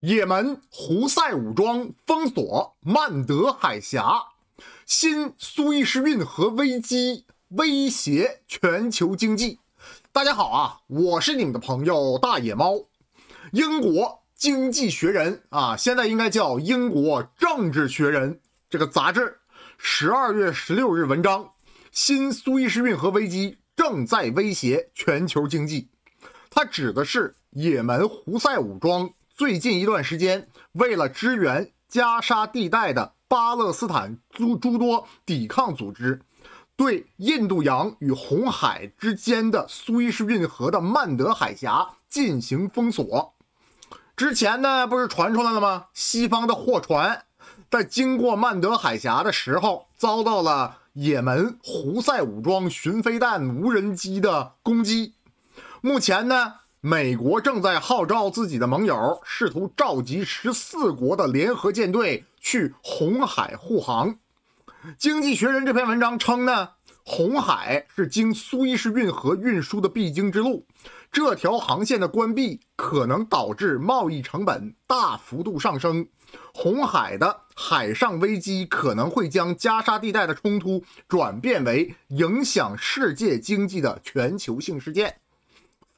也门胡塞武装封锁曼德海峡，新苏伊士运河危机威胁全球经济。大家好啊，我是你们的朋友大野猫。英国《经济学人》啊，现在应该叫英国《政治学人》这个杂志，十二月十六日文章：新苏伊士运河危机正在威胁全球经济。它指的是也门胡塞武装。最近一段时间，为了支援加沙地带的巴勒斯坦诸诸多抵抗组织，对印度洋与红海之间的苏伊士运河的曼德海峡进行封锁。之前呢，不是传出来了吗？西方的货船在经过曼德海峡的时候，遭到了也门胡塞武装巡飞弹无人机的攻击。目前呢？美国正在号召自己的盟友，试图召集十四国的联合舰队去红海护航。《经济学人》这篇文章称呢，红海是经苏伊士运河运输的必经之路，这条航线的关闭可能导致贸易成本大幅度上升。红海的海上危机可能会将加沙地带的冲突转变为影响世界经济的全球性事件。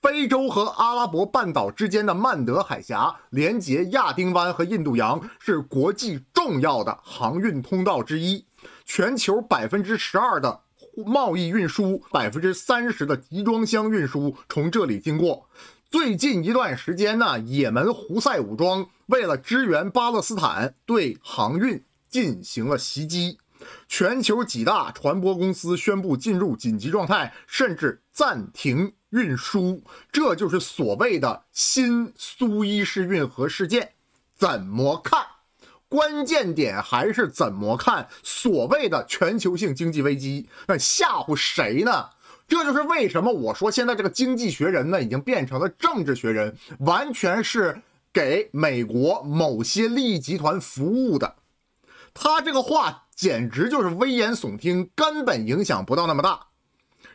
非洲和阿拉伯半岛之间的曼德海峡连接亚丁湾和印度洋，是国际重要的航运通道之一。全球百分之十二的贸易运输，百分之三十的集装箱运输从这里经过。最近一段时间呢，也门胡塞武装为了支援巴勒斯坦，对航运进行了袭击。全球几大船舶公司宣布进入紧急状态，甚至暂停。运输，这就是所谓的“新苏伊士运河事件”，怎么看？关键点还是怎么看所谓的全球性经济危机？那吓唬谁呢？这就是为什么我说现在这个经济学人呢，已经变成了政治学人，完全是给美国某些利益集团服务的。他这个话简直就是危言耸听，根本影响不到那么大。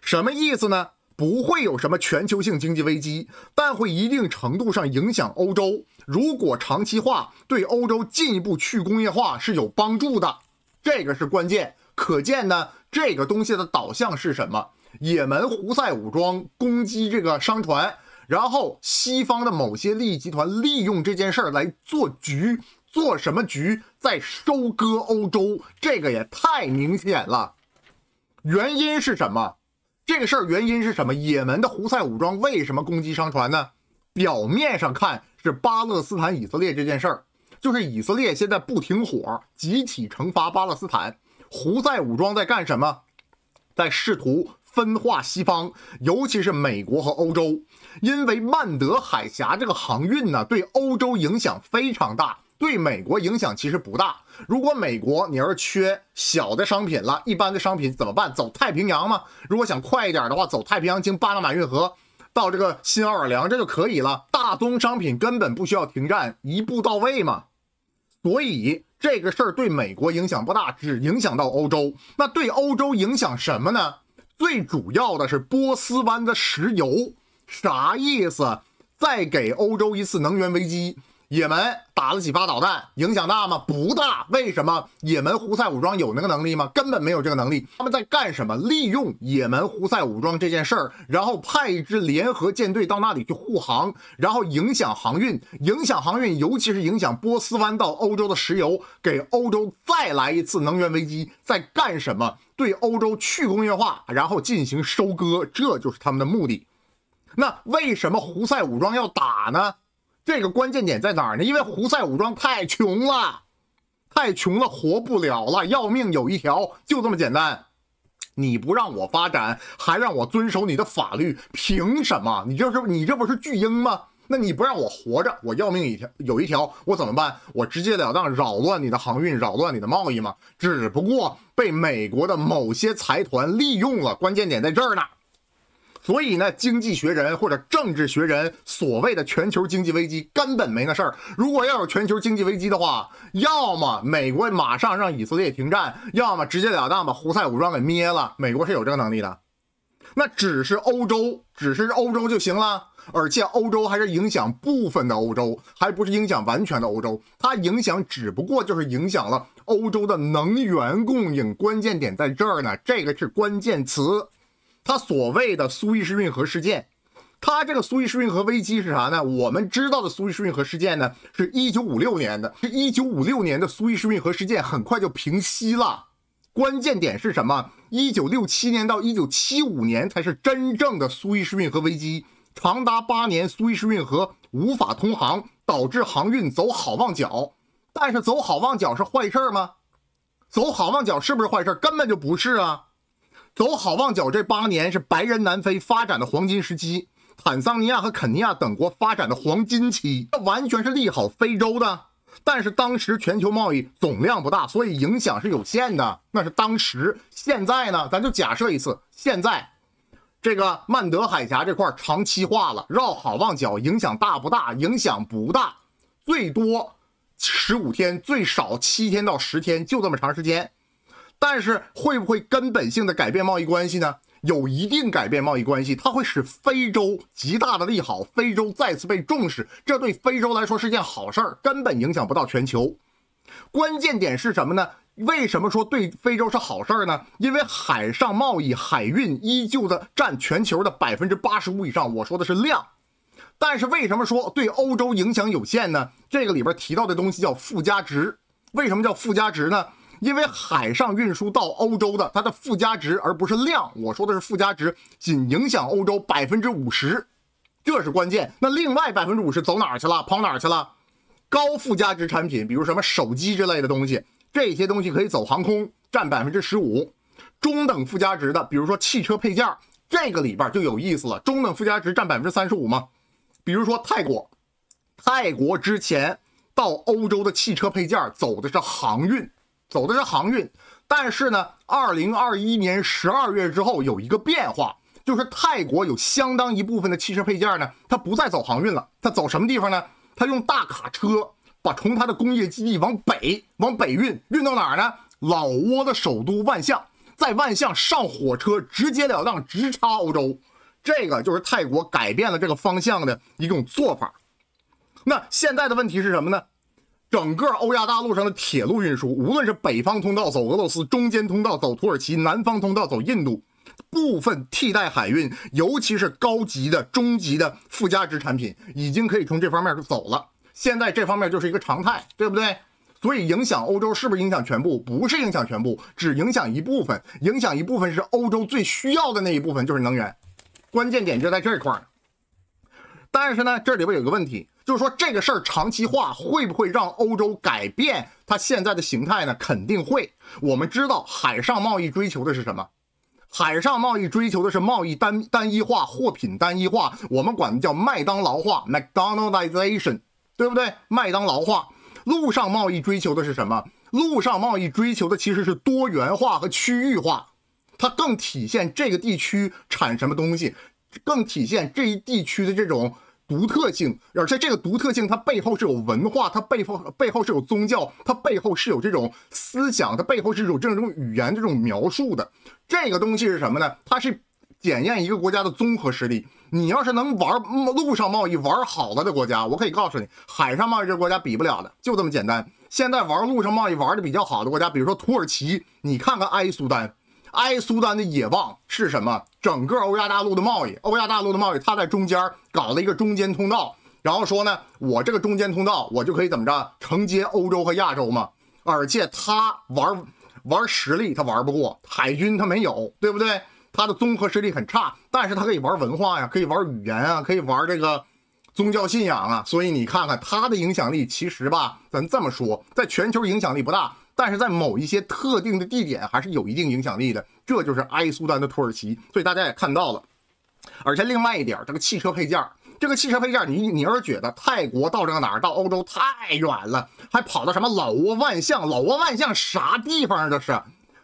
什么意思呢？不会有什么全球性经济危机，但会一定程度上影响欧洲。如果长期化，对欧洲进一步去工业化是有帮助的，这个是关键。可见呢，这个东西的导向是什么？也门胡塞武装攻击这个商船，然后西方的某些利益集团利用这件事儿来做局，做什么局？在收割欧洲，这个也太明显了。原因是什么？这个事儿原因是什么？也门的胡塞武装为什么攻击商船呢？表面上看是巴勒斯坦、以色列这件事儿，就是以色列现在不停火，集体惩罚巴勒斯坦。胡塞武装在干什么？在试图分化西方，尤其是美国和欧洲，因为曼德海峡这个航运呢，对欧洲影响非常大。对美国影响其实不大。如果美国你要是缺小的商品了，一般的商品怎么办？走太平洋嘛。如果想快一点的话，走太平洋，经巴拿马运河到这个新奥尔良，这就可以了。大宗商品根本不需要停战，一步到位嘛。所以这个事儿对美国影响不大，只影响到欧洲。那对欧洲影响什么呢？最主要的是波斯湾的石油，啥意思？再给欧洲一次能源危机。也门打了几发导弹，影响大吗？不大。为什么也门胡塞武装有那个能力吗？根本没有这个能力。他们在干什么？利用也门胡塞武装这件事儿，然后派一支联合舰队到那里去护航，然后影响航运，影响航运，尤其是影响波斯湾到欧洲的石油，给欧洲再来一次能源危机。在干什么？对欧洲去工业化，然后进行收割，这就是他们的目的。那为什么胡塞武装要打呢？这个关键点在哪儿呢？因为胡塞武装太穷了，太穷了，活不了了，要命有一条，就这么简单。你不让我发展，还让我遵守你的法律，凭什么？你这是你这不是巨婴吗？那你不让我活着，我要命一条，有一条我怎么办？我直截了当扰乱你的航运，扰乱你的贸易吗？只不过被美国的某些财团利用了，关键点在这儿呢。所以呢，经济学人或者政治学人所谓的全球经济危机根本没那事儿。如果要有全球经济危机的话，要么美国马上让以色列停战，要么直截了当把胡塞武装给灭了。美国是有这个能力的。那只是欧洲，只是欧洲就行了。而且欧洲还是影响部分的欧洲，还不是影响完全的欧洲。它影响只不过就是影响了欧洲的能源供应。关键点在这儿呢，这个是关键词。他所谓的苏伊士运河事件，他这个苏伊士运河危机是啥呢？我们知道的苏伊士运河事件呢，是一九五六年的，是一九五六年的苏伊士运河事件很快就平息了。关键点是什么？一九六七年到一九七五年才是真正的苏伊士运河危机，长达八年，苏伊士运河无法通航，导致航运走好望角。但是走好望角是坏事儿吗？走好望角是不是坏事儿？根本就不是啊。走好望角这八年是白人南非发展的黄金时期，坦桑尼亚和肯尼亚等国发展的黄金期，这完全是利好非洲的。但是当时全球贸易总量不大，所以影响是有限的。那是当时，现在呢？咱就假设一次，现在这个曼德海峡这块长期化了，绕好望角影响大不大？影响不大，最多十五天，最少七天到十天，就这么长时间。但是会不会根本性的改变贸易关系呢？有一定改变贸易关系，它会使非洲极大的利好，非洲再次被重视，这对非洲来说是件好事儿，根本影响不到全球。关键点是什么呢？为什么说对非洲是好事儿呢？因为海上贸易海运依旧的占全球的百分之八十五以上，我说的是量。但是为什么说对欧洲影响有限呢？这个里边提到的东西叫附加值，为什么叫附加值呢？因为海上运输到欧洲的，它的附加值，而不是量。我说的是附加值，仅影响欧洲百分之五十，这是关键。那另外百分之五十走哪去了？跑哪去了？高附加值产品，比如什么手机之类的东西，这些东西可以走航空，占百分之十五。中等附加值的，比如说汽车配件，这个里边就有意思了。中等附加值占百分之三十五吗？比如说泰国，泰国之前到欧洲的汽车配件走的是航运。走的是航运，但是呢，二零二一年十二月之后有一个变化，就是泰国有相当一部分的汽车配件呢，它不再走航运了，它走什么地方呢？它用大卡车把从它的工业基地往北往北运，运到哪儿呢？老挝的首都万象，在万象上火车，直截了当直插欧洲，这个就是泰国改变了这个方向的一种做法。那现在的问题是什么呢？整个欧亚大陆上的铁路运输，无论是北方通道走俄罗斯，中间通道走土耳其，南方通道走印度，部分替代海运，尤其是高级的、中级的附加值产品，已经可以从这方面就走了。现在这方面就是一个常态，对不对？所以影响欧洲是不是影响全部？不是影响全部，只影响一部分。影响一部分是欧洲最需要的那一部分，就是能源。关键点就在这块儿。但是呢，这里边有个问题。就是说，这个事儿长期化会不会让欧洲改变它现在的形态呢？肯定会。我们知道，海上贸易追求的是什么？海上贸易追求的是贸易单单一化、货品单一化，我们管的叫麦当劳化 （McDonaldization），对不对？麦当劳化。陆上贸易追求的是什么？陆上贸易追求的其实是多元化和区域化，它更体现这个地区产什么东西，更体现这一地区的这种。独特性，而且这个独特性它背后是有文化，它背后背后是有宗教，它背后是有这种思想，它背后是有这种语言这种描述的。这个东西是什么呢？它是检验一个国家的综合实力。你要是能玩陆上贸易玩好了的国家，我可以告诉你，海上贸易这国家比不了的，就这么简单。现在玩陆上贸易玩的比较好的国家，比如说土耳其，你看看埃苏丹。埃苏丹的野望是什么？整个欧亚大陆的贸易，欧亚大陆的贸易，他在中间搞了一个中间通道，然后说呢，我这个中间通道，我就可以怎么着承接欧洲和亚洲嘛。而且他玩玩实力，他玩不过海军，他没有，对不对？他的综合实力很差，但是他可以玩文化呀，可以玩语言啊，可以玩这个宗教信仰啊。所以你看看他的影响力，其实吧，咱这么说，在全球影响力不大。但是在某一些特定的地点还是有一定影响力的，这就是埃苏丹的土耳其。所以大家也看到了，而且另外一点，这个汽车配件，这个汽车配件，你你要是觉得泰国到这个哪儿到欧洲太远了，还跑到什么老挝万象？老挝万象啥地方这是？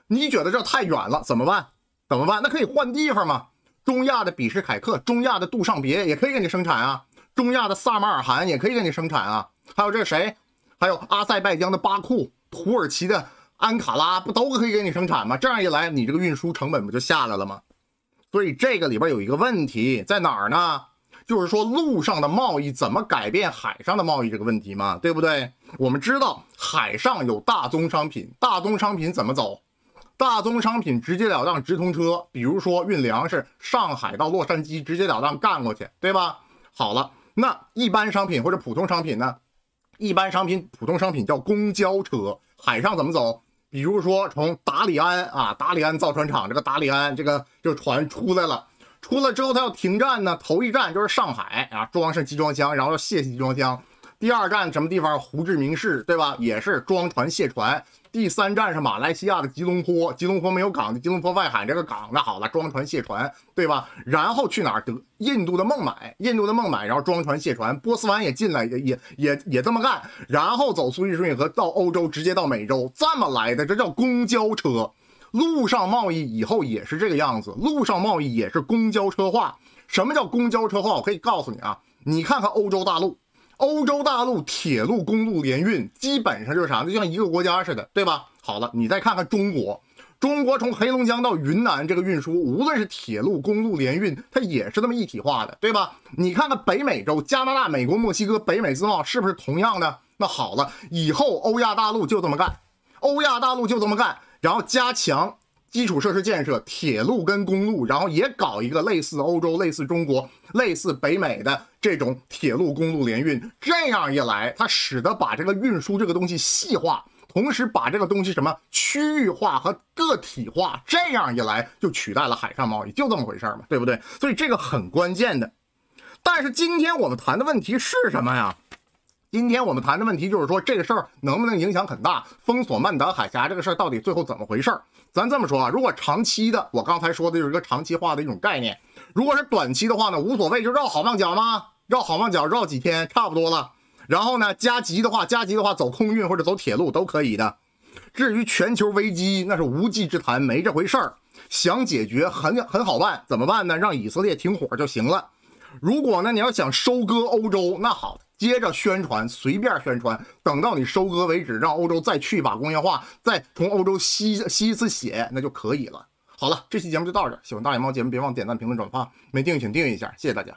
你觉得这太远了，怎么办？怎么办？那可以换地方吗？中亚的比什凯克，中亚的杜尚别也可以给你生产啊，中亚的萨马尔罕也可以给你生产啊，还有这谁？还有阿塞拜疆的巴库。土耳其的安卡拉不都可以给你生产吗？这样一来，你这个运输成本不就下来了吗？所以这个里边有一个问题在哪儿呢？就是说，路上的贸易怎么改变海上的贸易这个问题嘛，对不对？我们知道海上有大宗商品，大宗商品怎么走？大宗商品直截了当直通车，比如说运粮食，上海到洛杉矶直截了当干过去，对吧？好了，那一般商品或者普通商品呢？一般商品、普通商品叫公交车。海上怎么走？比如说从达里安啊，达里安造船厂，这个达里安这个就船出来了，出来之后它要停站呢，头一站就是上海啊，装上集装箱，然后要卸集装箱。第二站什么地方？胡志明市，对吧？也是装船卸船。第三站是马来西亚的吉隆坡，吉隆坡没有港的，吉隆坡外海这个港，那好了，装船卸船，对吧？然后去哪儿？得印度的孟买，印度的孟买，然后装船卸船。波斯湾也进来，也也也也这么干，然后走苏伊士运河到欧洲，直接到美洲，这么来的，这叫公交车。路上贸易以后也是这个样子，路上贸易也是公交车化。什么叫公交车化？我可以告诉你啊，你看看欧洲大陆。欧洲大陆铁路公路联运基本上就是啥呢？就像一个国家似的，对吧？好了，你再看看中国，中国从黑龙江到云南这个运输，无论是铁路公路联运，它也是这么一体化的，对吧？你看看北美洲，加拿大、美国、墨西哥，北美自贸是不是同样的？那好了，以后欧亚大陆就这么干，欧亚大陆就这么干，然后加强。基础设施建设，铁路跟公路，然后也搞一个类似欧洲、类似中国、类似北美的这种铁路公路联运。这样一来，它使得把这个运输这个东西细化，同时把这个东西什么区域化和个体化。这样一来，就取代了海上贸易，就这么回事儿嘛，对不对？所以这个很关键的。但是今天我们谈的问题是什么呀？今天我们谈的问题就是说，这个事儿能不能影响很大？封锁曼德海峡这个事儿到底最后怎么回事儿？咱这么说啊，如果长期的，我刚才说的有一个长期化的一种概念；如果是短期的话呢，无所谓，就绕好望角吗？绕好望角绕几天差不多了。然后呢，加急的话，加急的话走空运或者走铁路都可以的。至于全球危机，那是无稽之谈，没这回事儿。想解决很很好办，怎么办呢？让以色列停火就行了。如果呢，你要想收割欧洲，那好，接着宣传，随便宣传，等到你收割为止，让欧洲再去把工业化，再从欧洲吸吸一次血，那就可以了。好了，这期节目就到这，喜欢大脸猫节目别忘点赞、评论、转发，没订阅请订阅一下，谢谢大家。